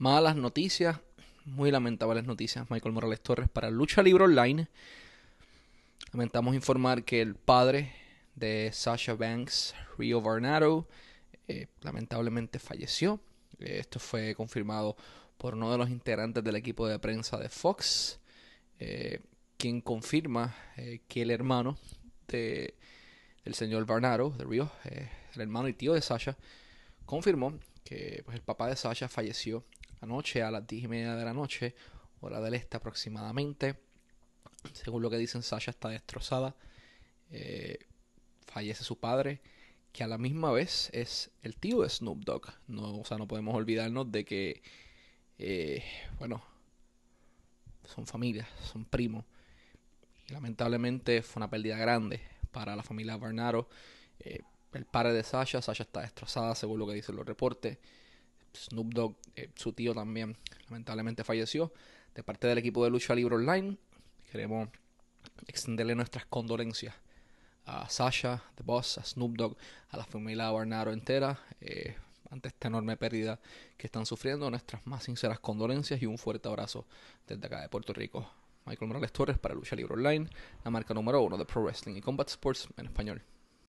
Malas noticias, muy lamentables noticias, Michael Morales Torres para Lucha Libre Online. Lamentamos informar que el padre de Sasha Banks, Rio Barnardo, eh, lamentablemente falleció. Eh, esto fue confirmado por uno de los integrantes del equipo de prensa de Fox, eh, quien confirma que el hermano de, del señor Barnaro, de Rio el hermano y tío de Sasha, confirmó que pues, el papá de Sasha falleció anoche a las diez y media de la noche, hora del este aproximadamente. Según lo que dicen, Sasha está destrozada. Eh, fallece su padre, que a la misma vez es el tío de Snoop Dogg. No, o sea, no podemos olvidarnos de que, eh, bueno, son familias, son primos. Y lamentablemente fue una pérdida grande para la familia Barnaro. Eh, el padre de Sasha, Sasha está destrozada, según lo que dicen los reportes. Snoop Dogg, eh, su tío también lamentablemente falleció. De parte del equipo de Lucha Libre Online, queremos extenderle nuestras condolencias a Sasha, The Boss, a Snoop Dogg, a la familia Barnaro entera. Eh, ante esta enorme pérdida que están sufriendo, nuestras más sinceras condolencias y un fuerte abrazo desde acá de Puerto Rico. Michael Morales Torres para Lucha Libre Online, la marca número uno de Pro Wrestling y Combat Sports en español.